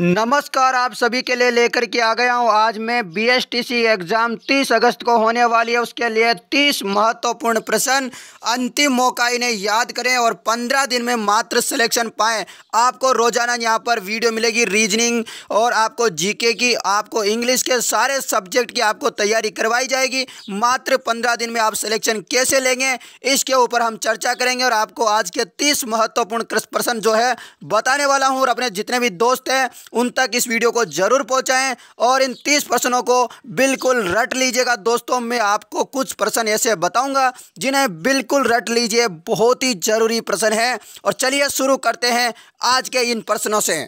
नमस्कार आप सभी के लिए लेकर के आ गया हूँ आज मैं बीएसटीसी एग्ज़ाम 30 अगस्त को होने वाली है उसके लिए 30 महत्वपूर्ण प्रश्न अंतिम मौका इन्हें याद करें और 15 दिन में मात्र सिलेक्शन पाएं आपको रोजाना यहाँ पर वीडियो मिलेगी रीजनिंग और आपको जीके की आपको इंग्लिश के सारे सब्जेक्ट की आपको तैयारी करवाई जाएगी मात्र पंद्रह दिन में आप सिलेक्शन कैसे लेंगे इसके ऊपर हम चर्चा करेंगे और आपको आज के तीस महत्वपूर्ण प्रश्न जो है बताने वाला हूँ और अपने जितने भी दोस्त हैं उन तक इस वीडियो को ज़रूर पहुंचाएं और इन तीस प्रश्नों को बिल्कुल रट लीजिएगा दोस्तों मैं आपको कुछ प्रश्न ऐसे बताऊंगा जिन्हें बिल्कुल रट लीजिए बहुत ही ज़रूरी प्रश्न है और चलिए शुरू करते हैं आज के इन प्रश्नों से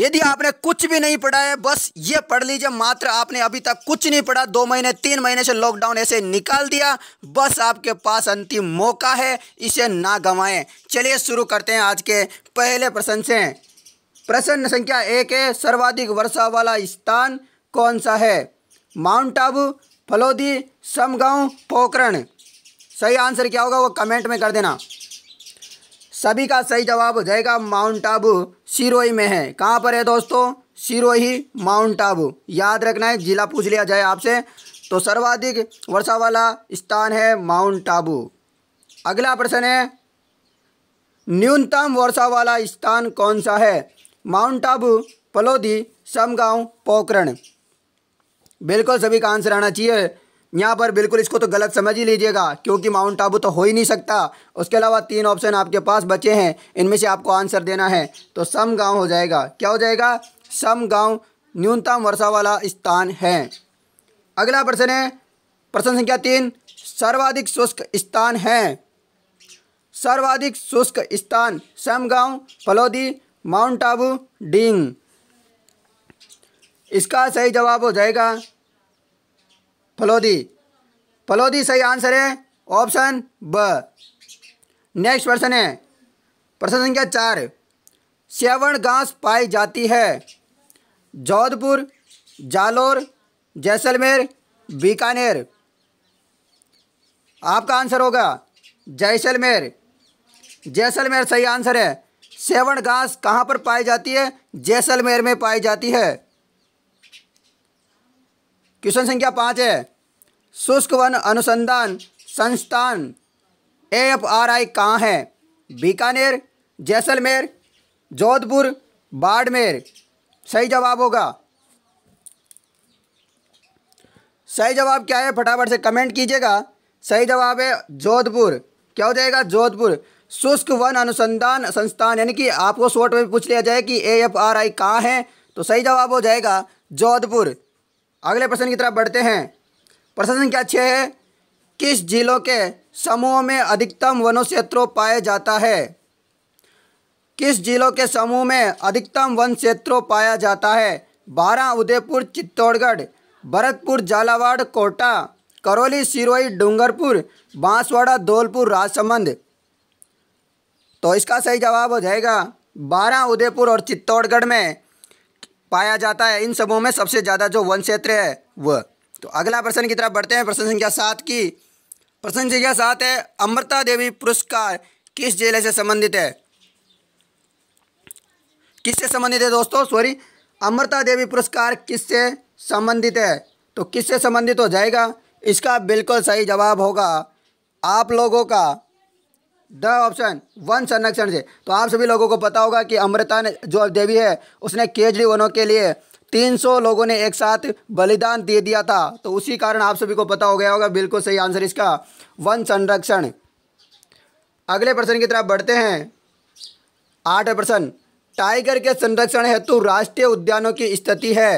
यदि आपने कुछ भी नहीं पढ़ा है बस ये पढ़ लीजिए मात्र आपने अभी तक कुछ नहीं पढ़ा दो महीने तीन महीने से लॉकडाउन ऐसे निकाल दिया बस आपके पास अंतिम मौका है इसे ना गंवाएं चलिए शुरू करते हैं आज के पहले प्रश्न से प्रश्न संख्या एक है सर्वाधिक वर्षा वाला स्थान कौन सा है माउंट आबू फलोदी समगांव पोखरण सही आंसर क्या होगा वो कमेंट में कर देना सभी का सही जवाब हो जाएगा माउंट आबू सिरोही में है कहाँ पर है दोस्तों सिरोही माउंट आबू याद रखना है जिला पूछ लिया जाए आपसे तो सर्वाधिक वर्षा वाला स्थान है माउंट आबू अगला प्रश्न है न्यूनतम वर्षा वाला स्थान कौन सा है माउंट आबू पलौदी समगांव पोकरण बिल्कुल सभी का आंसर आना चाहिए यहाँ पर बिल्कुल इसको तो गलत समझ ही लीजिएगा क्योंकि माउंट आबू तो हो ही नहीं सकता उसके अलावा तीन ऑप्शन आपके पास बचे हैं इनमें से आपको आंसर देना है तो सम गांव हो जाएगा क्या हो जाएगा सम गांव न्यूनतम वर्षा वाला स्थान है अगला प्रश्न है प्रश्न संख्या तीन सर्वाधिक शुष्क स्थान है सर्वाधिक शुष्क स्थान समगांव फलोदी माउंट आबू डींग इसका सही जवाब हो जाएगा फलोदी फलोदी सही आंसर है ऑप्शन ब नेक्स्ट प्रश्न है प्रश्न संख्या चार सेवण घास पाई जाती है जोधपुर जालोर जैसलमेर बीकानेर आपका आंसर होगा जैसलमेर जैसलमेर सही आंसर है सेवन घास कहाँ पर पाई जाती है जैसलमेर में पाई जाती है क्वेश्चन संख्या पाँच है शुष्क वन अनुसंधान संस्थान ए एफ आर आई कहाँ है बीकानेर जैसलमेर जोधपुर बाड़मेर सही जवाब होगा सही जवाब क्या है फटाफट से कमेंट कीजिएगा सही जवाब है जोधपुर क्या हो जाएगा जोधपुर शुष्क वन अनुसंधान संस्थान यानी कि आपको शॉर्ट में पूछ लिया जाए कि ए एफ आर आई कहाँ है तो सही जवाब हो जाएगा जोधपुर अगले प्रश्न की तरफ बढ़ते हैं प्रश्न संख्या छः है किस जिलों के समूह में अधिकतम वनों क्षेत्रों पाया जाता है किस जिलों के समूह में अधिकतम वन क्षेत्रों पाया जाता है बारह उदयपुर चित्तौड़गढ़ भरतपुर झालावाड़ कोटा करौली सिरोही डूंगरपुर बांसवाड़ा धौलपुर राजसमंद तो इसका सही जवाब हो जाएगा बारह उदयपुर और चित्तौड़गढ़ में पाया जाता है इन सबों में सबसे ज़्यादा जो वन क्षेत्र है वह तो अगला प्रश्न की तरफ बढ़ते हैं प्रश्न संख्या सात की प्रश्न संख्या सात है अमृता देवी पुरस्कार किस जिले से संबंधित है किससे संबंधित है दोस्तों सॉरी अमृता देवी पुरस्कार किससे संबंधित है तो किससे संबंधित हो जाएगा इसका बिल्कुल सही जवाब होगा आप लोगों का द ऑप्शन वन संरक्षण से तो आप सभी लोगों को पता होगा कि अमृता ने जो देवी है उसने केजरी वनों के लिए 300 लोगों ने एक साथ बलिदान दे दिया था तो उसी कारण आप सभी को पता हो गया होगा बिल्कुल सही आंसर इसका वन संरक्षण अगले प्रश्न की तरफ बढ़ते हैं आठ प्रश्न टाइगर के संरक्षण हेतु राष्ट्रीय उद्यानों की स्थिति है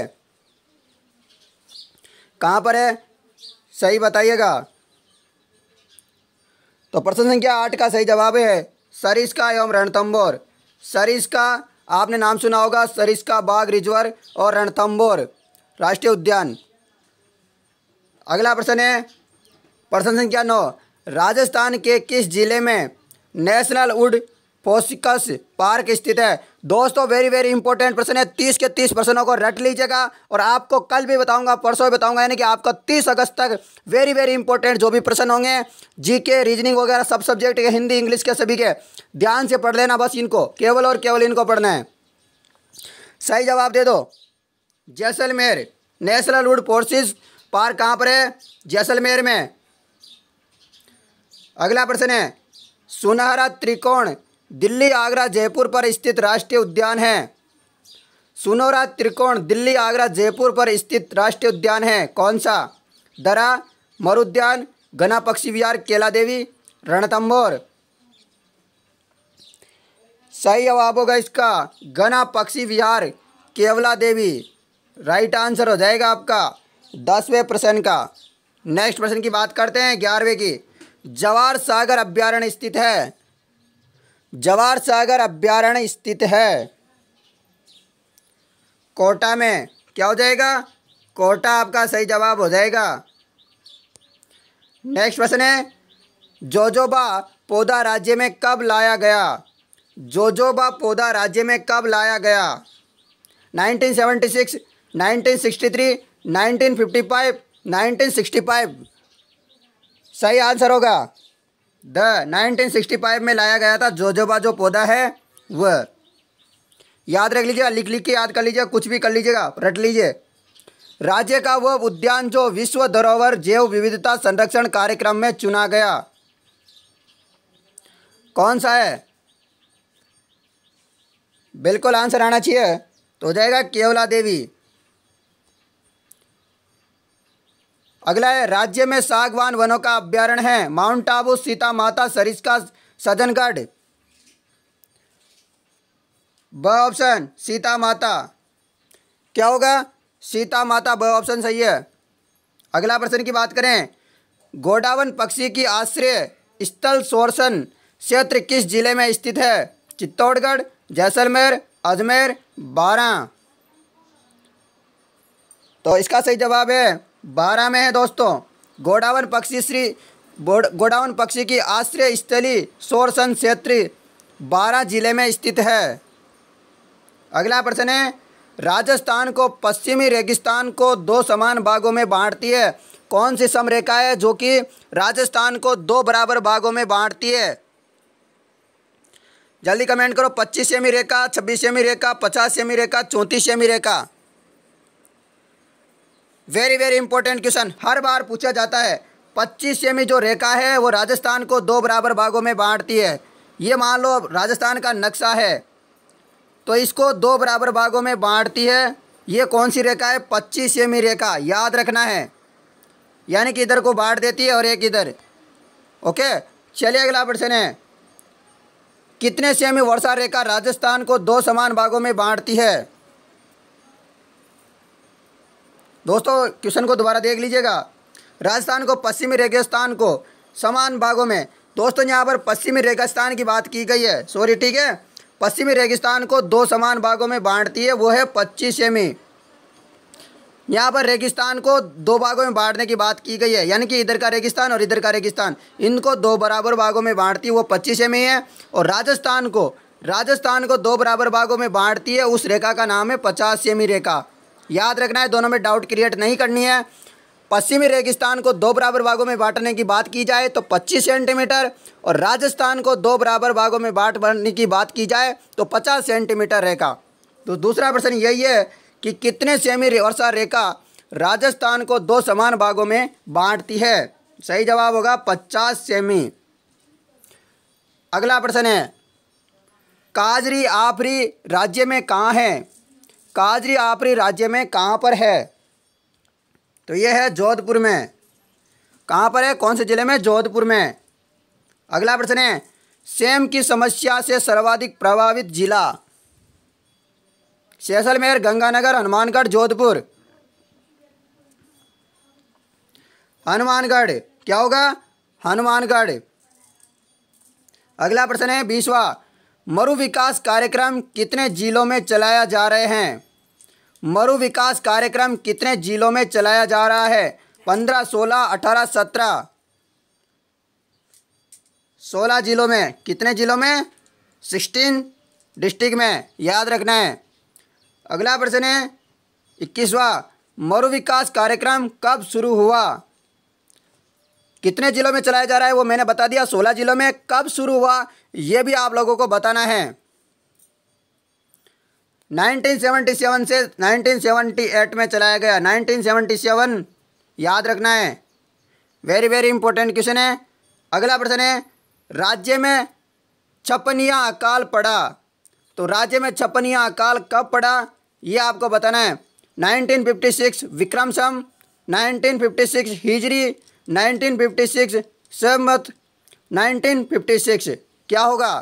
कहाँ पर है सही बताइएगा तो प्रश्न संख्या आठ का सही जवाब है सरिस्का एवं रणतंबोर सरिस्का आपने नाम सुना होगा सरिस्का बाघ रिजवर और रणतंबोर राष्ट्रीय उद्यान अगला प्रश्न है प्रश्न संख्या नौ राजस्थान के किस जिले में नेशनल वुड फोसिकस पार्क स्थित है दोस्तों वेरी वेरी इंपॉर्टेंट प्रश्न है तीस के तीस प्रश्नों को रट लीजिएगा और आपको कल भी बताऊंगा परसों भी बताऊंगा यानी कि आपका तीस अगस्त तक वेरी वेरी इंपॉर्टेंट जो भी प्रश्न होंगे जीके रीजनिंग वगैरह सब सब्जेक्ट के हिंदी इंग्लिश के सभी के ध्यान से पढ़ लेना बस इनको केवल और केवल इनको पढ़ना है सही जवाब दे दो Jaisalmer national wood fossils park कहाँ पर है जैसलमेर में अगला प्रश्न है सुनहरा त्रिकोण दिल्ली आगरा जयपुर पर स्थित राष्ट्रीय उद्यान है सुनोरा त्रिकोण दिल्ली आगरा जयपुर पर स्थित राष्ट्रीय उद्यान है कौन सा दरा मरुद्यान घना पक्षी विहार केला देवी रणतंबोर सही जवाब होगा इसका घना पक्षी विहार केवला देवी राइट आंसर हो जाएगा आपका दसवें प्रश्न का नेक्स्ट प्रश्न की बात करते हैं ग्यारहवें की जवार सागर अभ्यारण्य स्थित है जवाहर सागर अभ्यारण्य स्थित है कोटा में क्या हो जाएगा कोटा आपका सही जवाब हो जाएगा नेक्स्ट क्वेश्चन है जोजोबा पौधा राज्य में कब लाया गया जोजोबा पौधा राज्य में कब लाया गया 1976, 1963, 1955, 1965 सही आंसर होगा द 1965 में लाया गया था जोजोबा जो पौधा है वह याद रख लीजिएगा लिख लिख के याद कर लीजिएगा कुछ भी कर लीजिएगा रट लीजिए राज्य का वह उद्यान जो विश्व धरोहर जैव विविधता संरक्षण कार्यक्रम में चुना गया कौन सा है बिल्कुल आंसर आना चाहिए तो हो जाएगा केवला देवी अगला है राज्य में सागवान वनों का अभ्यारण है माउंट आबू सीता माता सरिस्का सदनगढ़ ब ऑप्शन सीता माता क्या होगा सीता माता ब ऑप्शन सही है अगला प्रश्न की बात करें गोडावन पक्षी की आश्रय स्थल सोरसन क्षेत्र किस जिले में स्थित है चित्तौड़गढ़ जैसलमेर अजमेर बारह तो इसका सही जवाब है बारह में है दोस्तों गोडावन पक्षी श्री गोडावन पक्षी की आश्रय स्थली सोरसन क्षेत्र बारह जिले में स्थित है अगला प्रश्न है राजस्थान को पश्चिमी रेगिस्तान को दो समान भागों में बांटती है कौन सी समरेखा है जो कि राजस्थान को दो बराबर भागों में बांटती है जल्दी कमेंट करो पच्चीस सेमी रेखा छब्बीस सेमी रेखा पचास सेमी रेखा चौंतीस सेमी रेखा वेरी वेरी इंपॉर्टेंट क्वेश्चन हर बार पूछा जाता है पच्चीस सेमी जो रेखा है वो राजस्थान को दो बराबर भागों में बांटती है ये मान लो राजस्थान का नक्शा है तो इसको दो बराबर भागों में बांटती है ये कौन सी रेखा है पच्चीस सेमी रेखा याद रखना है यानी कि इधर को बांट देती है और एक इधर ओके चलिए अगला प्रश्न है कितने सेमी वर्षा रेखा राजस्थान को दो समान भागों में बांटती है दोस्तों क्वेश्चन को दोबारा देख लीजिएगा राजस्थान को पश्चिमी रेगिस्तान को समान भागों में दोस्तों यहाँ पर पश्चिमी रेगिस्तान की बात की गई है सॉरी ठीक है पश्चिमी रेगिस्तान को दो समान भागों में बांटती है वो है पच्चीस सेमी यहाँ पर रेगिस्तान को दो भागों में बांटने की बात की गई है यानी कि इधर का रेगिस्तान और इधर का रेगिस्तान इनको दो बराबर भागों में बांटती है वो पच्चीस एम है और राजस्थान को राजस्थान को दो बराबर भागों में बांटती है उस रेखा का नाम है पचास सेमी रेखा याद रखना है दोनों में डाउट क्रिएट नहीं करनी है पश्चिमी रेगिस्तान को दो बराबर भागों में बांटने की बात की जाए तो 25 सेंटीमीटर और राजस्थान को दो बराबर भागों में बांट बनने की बात की जाए तो 50 सेंटीमीटर रेखा तो दूसरा प्रश्न यही है कि कितने सेमी वर्षा रेखा राजस्थान को दो समान भागों में बांटती है सही जवाब होगा 50 सेमी अगला प्रश्न है काजरी आफरी राज्य में कहाँ है काजरी आपरी राज्य में कहाँ पर है तो ये है जोधपुर में कहाँ पर है कौन से ज़िले में जोधपुर में अगला प्रश्न है सेम की समस्या से सर्वाधिक प्रभावित जिला जैसलमेर गंगानगर हनुमानगढ़ जोधपुर हनुमानगढ़ क्या होगा हनुमानगढ़ अगला प्रश्न है बीसवा मरु विकास कार्यक्रम कितने जिलों में चलाया जा रहे हैं मरु विकास कार्यक्रम कितने जिलों में चलाया जा रहा है पंद्रह सोलह अठारह सत्रह सोलह जिलों में कितने जिलों में सिक्सटीन डिस्ट्रिक्ट में याद रखना है अगला प्रश्न है इक्कीसवा मरु विकास कार्यक्रम कब शुरू हुआ कितने जिलों में चलाया जा रहा है वो मैंने बता दिया सोलह जिलों में कब शुरू हुआ ये भी आप लोगों को बताना है 1977 से 1978 में चलाया गया 1977 याद रखना है वेरी वेरी इंपॉर्टेंट क्वेश्चन है अगला प्रश्न है राज्य में छपनिया अकाल पड़ा तो राज्य में छपनिया अकाल कब पड़ा ये आपको बताना है 1956 विक्रम सम 1956 हिजरी 1956 फिफ्टी 1956 क्या होगा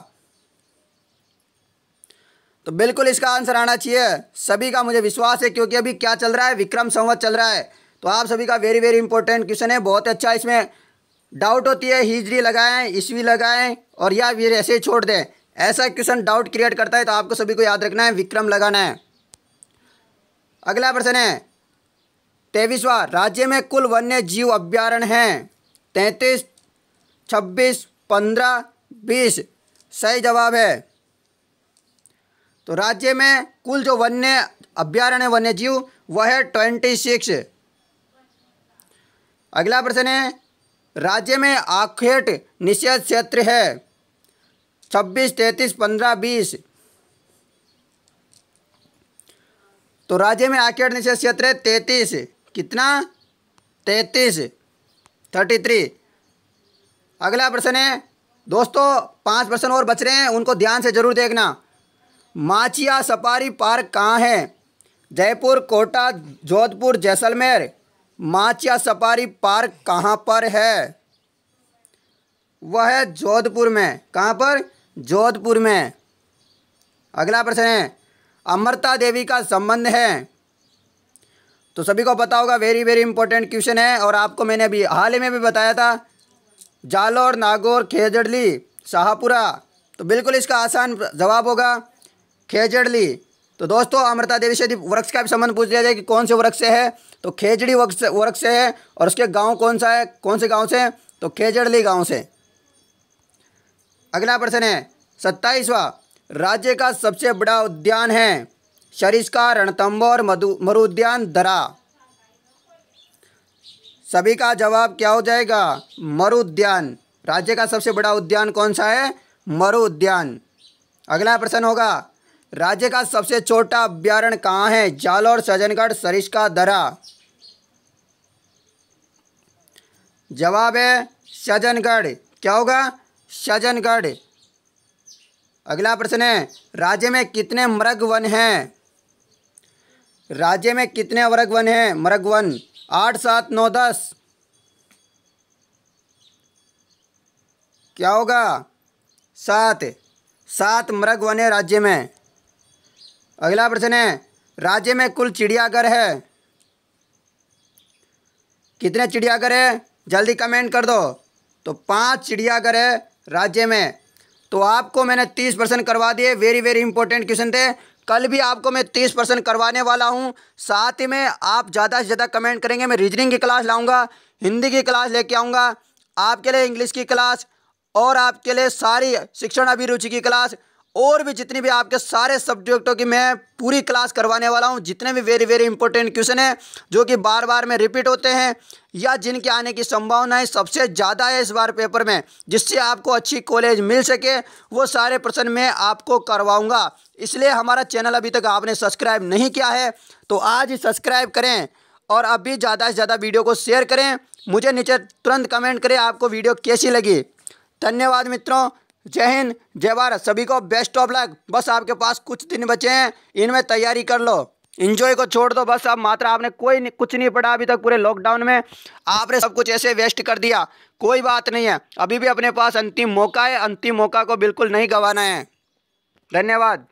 तो बिल्कुल इसका आंसर आना चाहिए सभी का मुझे विश्वास है क्योंकि अभी क्या चल रहा है विक्रम संवत चल रहा है तो आप सभी का वेरी वेरी इंपॉर्टेंट क्वेश्चन है बहुत अच्छा इसमें डाउट होती है हिजरी लगाएं ईस्वी लगाएं और या फिर ऐसे ही छोड़ दें ऐसा क्वेश्चन डाउट क्रिएट करता है तो आपको सभी को याद रखना है विक्रम लगाना है अगला प्रश्न है तेईसवा राज्य में कुल वन्य जीव अभ्यारण्य हैं तैंतीस छब्बीस पंद्रह बीस सही जवाब है तो राज्य में कुल जो वन्य अभ्यारण्य वन्य जीव वह है ट्वेंटी सिक्स अगला प्रश्न है राज्य में आखेट निषेध क्षेत्र है छब्बीस तैंतीस पंद्रह बीस तो राज्य में आखेट निषेध क्षेत्र है तैतीस कितना तैतीस थर्टी थ्री अगला प्रश्न है दोस्तों पांच प्रश्न और बच रहे हैं उनको ध्यान से ज़रूर देखना माचिया सफारी पार्क कहाँ है जयपुर कोटा जोधपुर जैसलमेर माचिया सफारी पार्क कहाँ पर है वह है जोधपुर में कहाँ पर जोधपुर में अगला प्रश्न है अमृता देवी का संबंध है तो सभी को पता होगा वेरी वेरी इंपॉर्टेंट क्वेश्चन है और आपको मैंने अभी हाल ही में भी बताया था जालोर नागौर खेजड़ली शाहपुरा तो बिल्कुल इसका आसान जवाब होगा खेजड़ली तो दोस्तों अमृता देवी से वृक्ष का भी संबंध पूछ लिया जाए कि कौन से वृक्ष से है तो खेजड़ी वृक्ष वृक्ष से है और उसके गांव कौन सा है कौन से गांव से तो खेजड़ली गांव से अगला प्रश्न है सत्ताईसवा राज्य का सबसे बड़ा उद्यान है शरीस रणतंबोर मधु मरुद्यान दरा सभी का जवाब क्या हो जाएगा मरु उद्यान राज्य का सबसे बड़ा उद्यान कौन सा है मरु उद्यान अगला प्रश्न होगा राज्य का सबसे छोटा अभ्यारण कहाँ है जालौर सजनगढ़ सरिस्का दरा जवाब है सजनगढ़ क्या होगा सजनगढ़ अगला प्रश्न है राज्य में कितने मृग वन हैं राज्य में कितने वर्ग वन हैं मृग वन आठ सात नौ दस क्या होगा सात सात मृग वने राज्य में अगला प्रश्न है राज्य में कुल चिड़ियाघर है कितने चिड़ियाघर है जल्दी कमेंट कर दो तो पांच चिड़ियाघर है राज्य में तो आपको मैंने तीस परसेंट करवा दिए वेरी वेरी इंपॉर्टेंट क्वेश्चन थे कल भी आपको मैं तीस परसेंट करवाने वाला हूँ साथ ही में आप ज़्यादा से ज़्यादा कमेंट करेंगे मैं रीजनिंग की क्लास लाऊँगा हिंदी की क्लास लेके आऊँगा आपके लिए इंग्लिश की क्लास और आपके लिए सारी शिक्षण अभिरुचि की क्लास और भी जितने भी आपके सारे सब्जेक्टों की मैं पूरी क्लास करवाने वाला हूँ जितने भी वेरी वेरी इंपॉर्टेंट क्वेश्चन हैं जो कि बार बार में रिपीट होते हैं या जिनके आने की संभावनाएं सबसे ज़्यादा है इस बार पेपर में जिससे आपको अच्छी कॉलेज मिल सके वो सारे प्रश्न मैं आपको करवाऊँगा इसलिए हमारा चैनल अभी तक आपने सब्सक्राइब नहीं किया है तो आज ही सब्सक्राइब करें और अभी ज़्यादा से ज़्यादा वीडियो को शेयर करें मुझे नीचे तुरंत कमेंट करें आपको वीडियो कैसी लगी धन्यवाद मित्रों जय हिंद जय भारत सभी को बेस्ट ऑफ लक बस आपके पास कुछ दिन बचे हैं इनमें तैयारी कर लो इन्जॉय को छोड़ दो बस अब मात्र आपने कोई नहीं, कुछ नहीं पढ़ा अभी तक पूरे लॉकडाउन में आपने सब कुछ ऐसे वेस्ट कर दिया कोई बात नहीं है अभी भी अपने पास अंतिम मौका है अंतिम मौका को बिल्कुल नहीं गंवाना है धन्यवाद